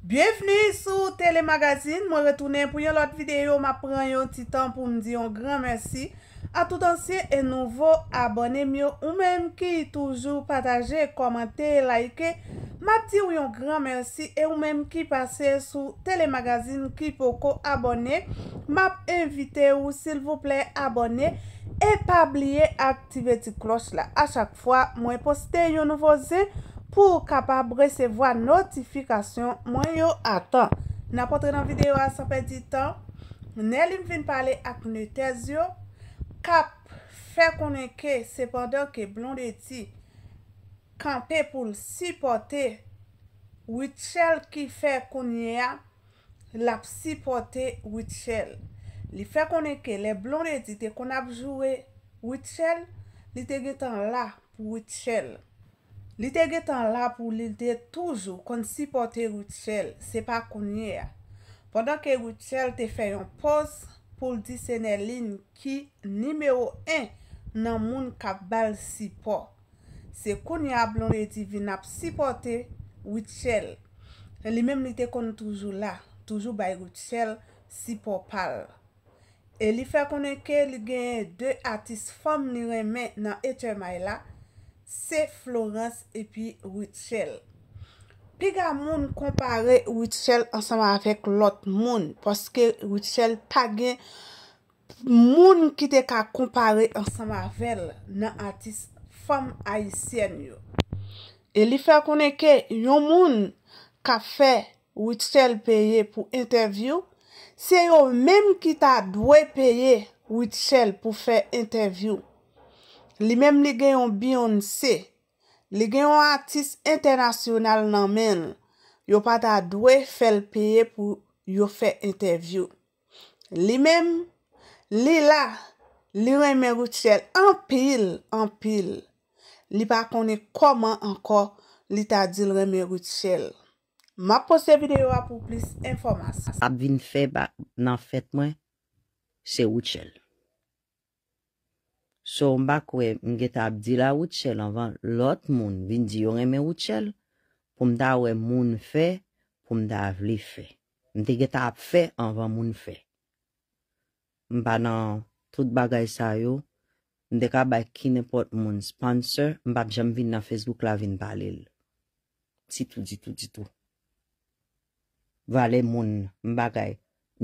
Bienveni sou telemagazin, mwen retounen pou yon lot videyo, mwen pren yon titan pou mdi yon gran mersi A tout ansye e nouvo abone, mwen ou men ki toujou pataje, komante, laike Mwen di ou yon gran mersi, e ou men ki pase sou telemagazin ki pou ko abone Mwen evite ou sil vouple abone, e pa bliye aktive ti klos la A chak fwa mwen poste yon nouvo zi pou kapab resevo a notifikasyon mwen yo atan. Na potre nan videyo a sape di tan, mnen li mvin pale ak nou tez yo, kap fe konenke sepande ke blon de ti kanpe pou si pote wichel ki fe konye a, lap si pote wichel. Li fe konenke le blon de ti te konap jowe wichel, li te getan la wichel. Li te ge tan la pou li te toujou kon sipote Richelle, se pa kounye a. Pendan ke Richelle te fè yon pos pou disene lin ki nimeyo 1 nan moun ka bal sipo. Se kounye a blon eti vinap sipote Richelle. Li mem li te kon toujou la, toujou bay Richelle sipo pal. E li fè konen ke li genye 2 atis fom ni remen nan HMI la, Se Florence epi Witzel. Piga moun kompare Witzel ansama vek lot moun. Poske Witzel tagen moun ki te ka kompare ansama vel nan atis Fem Aisyen yo. E li fe konen ke yon moun ka fe Witzel peye pou interview. Se yo menm ki ta dwe peye Witzel pou fe interview. Li menm li genyon Beyoncé, li genyon artiste internasyonal nan men, yo pata dwe fel peye pou yo fe interview. Li menm, li la, li reme Routchelle, anpil, anpil, li pa konen koman anko li ta dil reme Routchelle. Ma pose videyo a pou plis informasyon. Advin feba nan fetmen se Routchelle. So mba kwe mge ta ap di la ou tsel anvan lot moun bin di yon eme ou tsel pou mda we moun fe pou mda avli fe. Mde geta ap fe anvan moun fe. Mba nan tout bagay sayo mde ka bay kinepot moun sponsor mba bjam vin nan Facebook la vin balil. Titou, titou, titou. Vale moun mbagay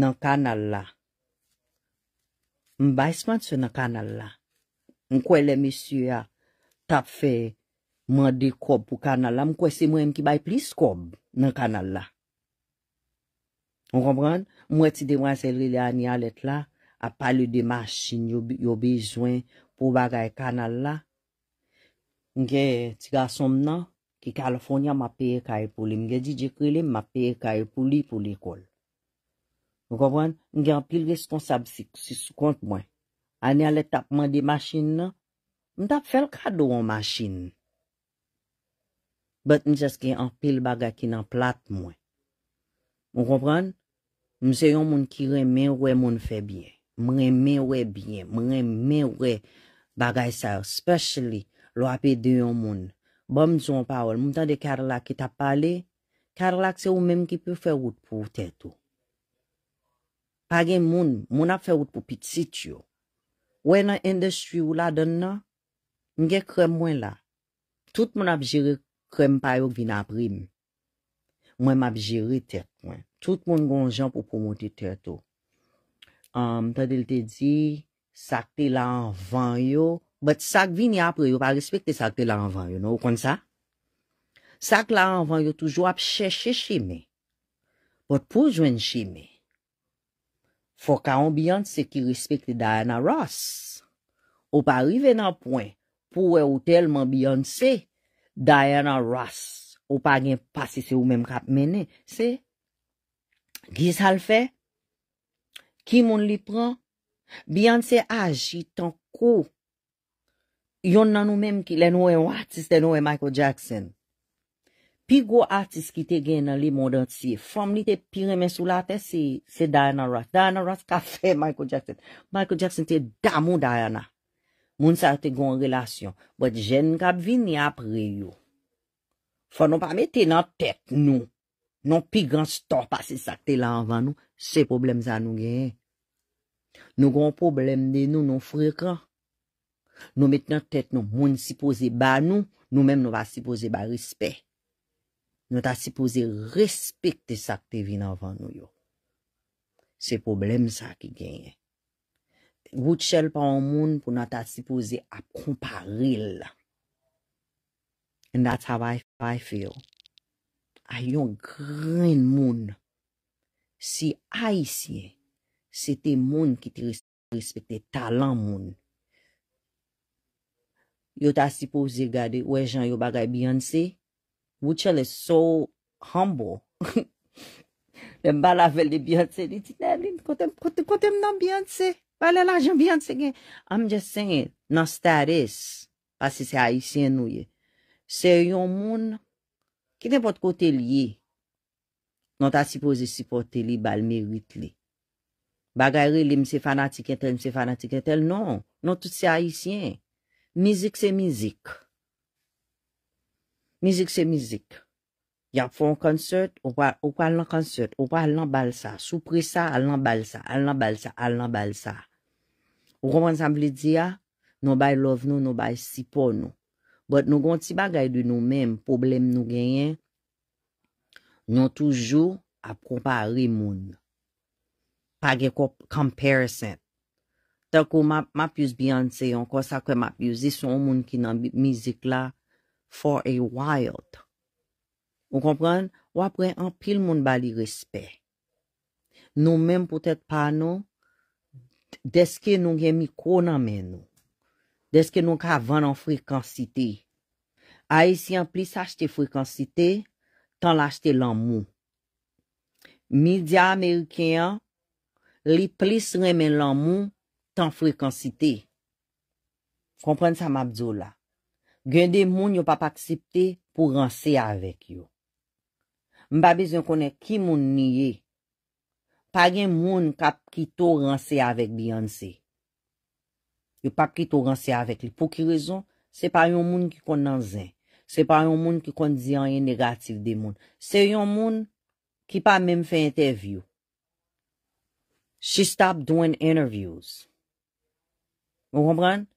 nan kanal la. Mba isman se nan kanal la. Mwen kwen le mesye a tap fe mwen de kob pou kanal la. Mwen kwen se mwen ki bay plis kob nan kanal la. Mwen kompran? Mwen ti de mwen se li la ni alet la. A pali de masin yo bejwen pou bagay kanal la. Mwen gen ti ga som nan ki Kaliforniya ma peye ka e pou li. Mwen gen di dikri li ma peye ka e pou li pou l'ekol. Mwen kompran? Mwen gen apil responsab si sou kont mwen. Ani ale tapman di masin nan, mwen tap fel kado an masin. Bet mwen jeske an pil bagay ki nan plat mwen. Mwen kompran, mwen se yon moun ki reme we moun febyen. Mwen reme we byen, mwen reme we bagay sa, specially lo api de yon moun. Bon mwen son pa wol, mwen tan de kar lak ki tap pale, kar lak se ou menm ki pou fe wout pou ou teto. Page moun, moun ap fe wout pou pit sit yo. Ouè nan endestri ou la don nan, mge krem mwen la. Tout mwen ap jiri krem payo gvin ap rim. Mwen ap jiri tet mwen. Tout mwen gon jan pou promoti tet ou. Mta del te di, sakte la anvan yo. Bat sak vini ap reyo pa respekte sakte la anvan yo nou kon sa. Sak la anvan yo toujou ap chè chè chime. Bat pou jwen chime. Foka yon Beyoncé ki respekte Diana Ross. Ou pa rive nan poin pou we ou telman Beyoncé, Diana Ross. Ou pa gen pasi se ou menm kap mene. Se, giz al fe, ki moun li pran? Beyoncé aji tan ko. Yon nan ou menm ki le nou e Watson se nou e Michael Jackson. Pi go atis ki te gen nan li mondant siye. Fom li te piremen sou la te se Diana Ross. Diana Ross ka fe Michael Jackson. Michael Jackson te damou Diana. Moun sa te gon relasyon. Bwot jen kap vini ap reyo. Fon nou pa mette nan tet nou. Non pi gan stop ase sakte lanvan nou. Se problem za nou gen. Nou gon problem de nou nou frekra. Nou mette nan tet nou. Moun sipoze ba nou. Nou menm nou va sipoze ba respet. Nou ta sipoze respekte sa ki te vin avan nou yo. Se problem sa ki genye. Gout chel pa an moun pou nou ta sipoze ap komparel. And that's how I feel. A yon gren moun. Si a yisiye, se te moun ki te respekte talan moun. Yo ta sipoze gade, we jan yo bagay biyan sey. Wichel is so humble. Le mbala vel de biyonse li ti. Le lint kote m nan biyonse. Bale la jen biyonse gen. I'm just saying. Nan status. Pase se haisyen nou ye. Seryon moun. Kite pot kote li ye. Non ta sipoze sipote li balme wite li. Bagayre li mse fanatik entel, mse fanatik entel. Non. Non tout se haisyen. Mizik se mizik. Mizik se mizik. Yap foun konsert, oukwa al nan konsert, oukwa al nan balsa, souprisa al nan balsa, al nan balsa, al nan balsa. Oukwa monsan vle diya, nou bay love nou, nou bay sipo nou. Bot nou gonti bagay di nou men, problem nou genyen, nou toujou ap kompare moun. Page kompare sent. Tako map yus biyan se, an konsa kwe map yus, se son moun ki nan mizik la, For a while. Ou kompren, wapren an pil moun bali respet. Nou menm potet pa nou, deske nou gen mi konan men nou. Deske nou ka vann an frekansite. Aisyen plis achte frekansite, tan lachte lan moun. Media Amerikeyan, li plis remen lan moun, tan frekansite. Kompren sa mabzou la. Gen de moun yo pa pa aksepte pou ranse avèk yo. Mbabe zyon konen ki moun niye. Pa gen moun kap ki tou ranse avèk Beyoncé. Yo pa ki tou ranse avèk li. Po ki rezon, se pa yon moun ki kon nan zin. Se pa yon moun ki kon di an yon negatif de moun. Se yon moun ki pa men fè interview. She stop doing interviews. Moun kompran?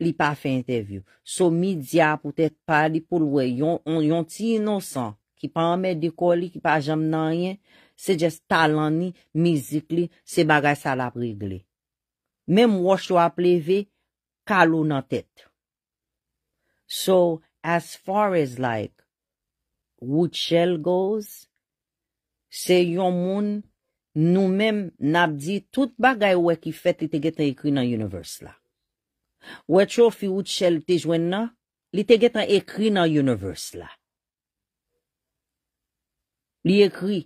li pa fe interview. So midya pou te pali pou lwe, yon ti inosan, ki pa ame dekoli, ki pa jam nan yen, se jes talani, mizikli, se bagay salap regle. Mem wosho ap leve, kalou nan tet. So, as far as like, wout chel goes, se yon moun, nou mem nap di, tout bagay wè ki fet, li te gete ekri nan universe la. Ouè chou fi Woutchel te jwen nan, li te get an ekri nan universe la. Li ekri.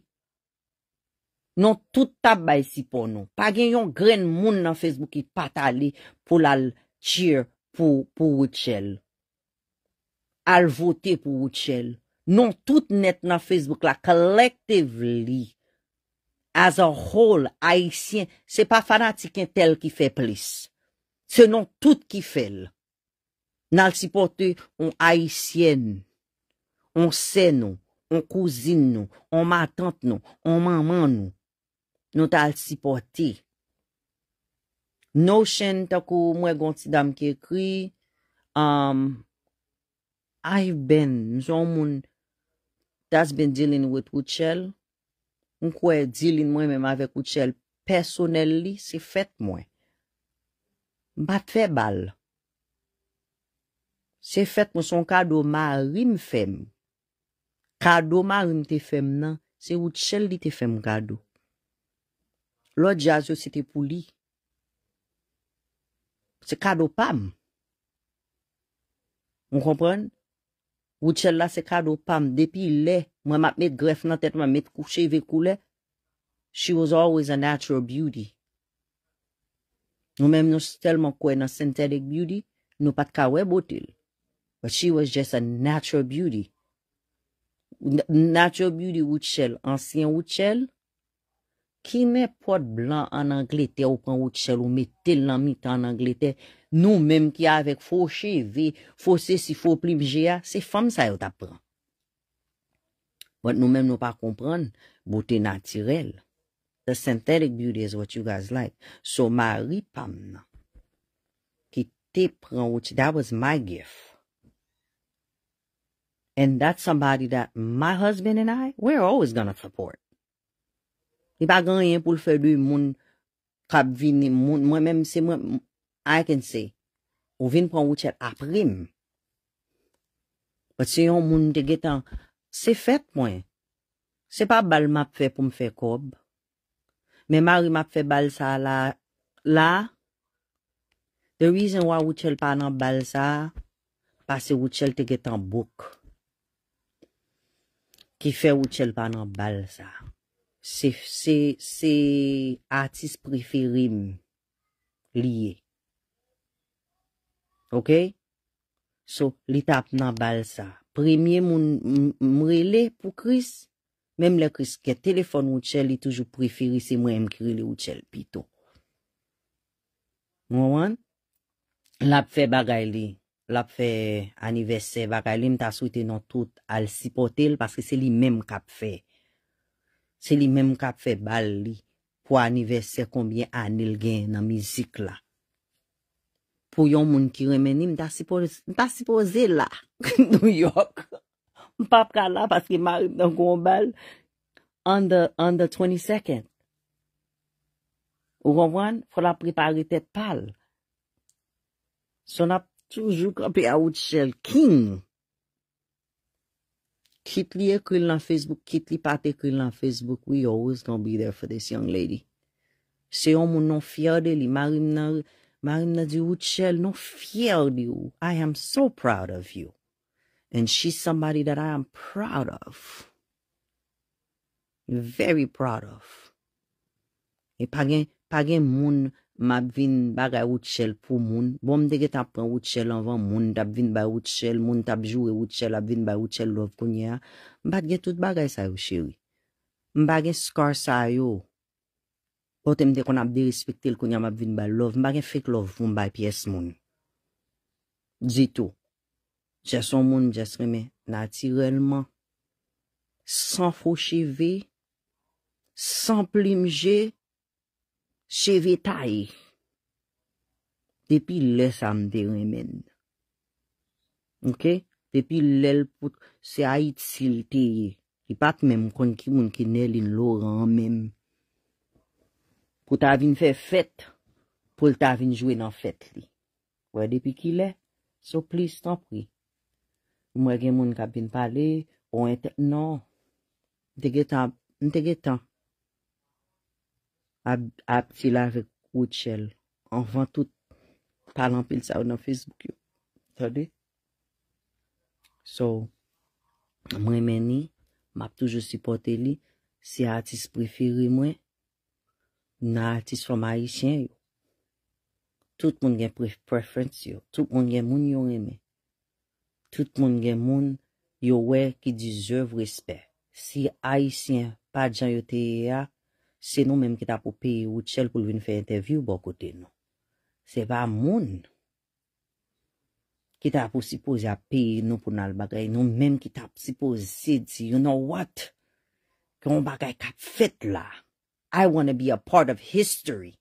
Non tout tabay si pou nou. Pa gen yon gren moun nan Facebook ki pata li pou lal cheer pou Woutchel. Al vote pou Woutchel. Non tout net nan Facebook la. Collective li. As a whole, a y siyen, se pa fanatik en tel ki fe plis. Se nou tout ki fel. Nou ta al sipote ou ayisyen nou. Ou sen nou. Ou kouzin nou. Ou matant nou. Ou maman nou. Nou ta al sipote. Notion takou mwen gonti dam ki ekri. Ay ben mzou moun. Tas ben dilin wèk koutchel. Mwen kwen dilin mwen mwen avèk koutchel. Personel li se fet mwen. Bat fe bal. Se fet monson kado ma rim fem. Kado ma rim te fem nan, se wout chel di te fem kado. Lò jazyo se te pou li. Se kado pam. Moun kompren? Wout chel la se kado pam. Depi le, mwen map met gref nan tet mwen met kouche vekou le. She was always a natural beauty. Nou menm nou stelman kwen nan synthetic beauty, nou pat ka we botel. But she was just a natural beauty. Natural beauty woutchel, ansyen woutchel, ki me pot blan an Anglete ou pan woutchel ou me tel nan mit an Anglete, nou menm ki avek foshe ve, fose si fos plim jea, se fam sa yo tapran. But nou menm nou pa kompran, botel naturel. The synthetic beauty is what you guys like. So, ma ripam nan. Ki te pran wich, that was my gift. And that's somebody that my husband and I, we're always gonna support. Ni pa ganyan pou l'ferdu, moun kab vini, moun mwen mèm se mwen, I can say, ou vini pran wich et aprim. But se yon moun te getan, se fet mwen. Se pa bal map fe pou m fe kob, Me mari map fe balsa la, la, the reason why woutchel panan balsa, pase woutchel te getan bok, ki fe woutchel panan balsa. Se, se, se, atis preferim liye. Ok? So, li tap nan balsa. Premye mrele pou kris, Mem le kriske, telefon ou tche li toujou preferi se mwen em kri li ou tche li pito. Mwen, la pfe bagay li, la pfe aniverser bagay li, mta sou ite nan tout al sipote li, paske se li menm kap fe, se li menm kap fe bal li, pou aniverser konbyen anil gen nan mizik la. Pou yon moun ki remen, mta sipoze la, nou yok. Mpap kala paske marim nan gwo mbel. Under 20 second. Ou wan wan, fwa la preparite pal. So na toujou kapi a Woodshale King. Kit li ekwil nan Facebook, kit li pat ekwil nan Facebook. We always gonna be there for this young lady. Se yon moun nan fyer de li, marim nan di Woodshale nan fyer di ou. I am so proud of you. And she's somebody that I am proud of. Very proud of. E pagen moun mabvin bagay ouchel pou moun. Bo mde get apren ouchel anvan moun tapvin bagay ouchel. Moun tapjou e ouchel apvin bagay ouchel love konye a. Mbade get tout bagay sa yo, shiwi. Mbade get skar sa yo. O tem de kon apdi respektil konye mabvin bagay love. Mbade get fik love moun bagay piyes moun. Zito. jason moun jas remen natirelman, san fwo cheve, san plimje, cheve tay. Depi le samde remen. Ok? Depi le lpout, se a it silteye. I pat menm kon ki moun ki nel in loran menm. Po ta vin fe fet, pol ta vin jwe nan fet li. Wè depi ki le, so plis tan pri. Mwen gen moun kab bin pale, ou ente, non. Ntege tan, ntege tan. A ap fila ve kout chel. Anvan tout palan pil sa ou nan Facebook yo. Tade? So, mwen meni, mwen ap toujou supporte li. Si artist preferi mwen, nan artist foma isyen yo. Tout moun gen preference yo. Tout moun gen moun yo reme. Tout moun gen moun, yowè ki dizev respè. Si a isyen, pa djan yote ya, se nou menm ki ta pou peye ou tsel pou vin fè intervyu bo kote nou. Se pa moun, ki ta pou sipoze a peye nou pou nan al bagay nou, menm ki ta pou sipoze zid si, you know what? Ki moun bagay kat fèt la. I wanna be a part of history.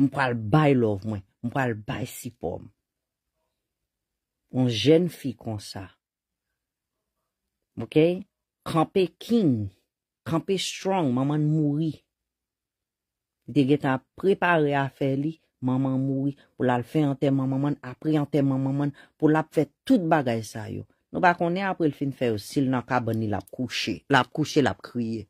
Mpwa al bay love mwen, mpwa al bay sipo mwen. Un jen fi kon sa. Bokey? Kampi king. Kampi strong. Maman mouri. Degeta prepare afe li. Maman mouri. Pou la feyante maman moun. Apreyante maman moun. Pou la fey tout bagay sa yo. Nou bako ne apre l fin feyo sil nan kabani la kouche. La kouche la kriye.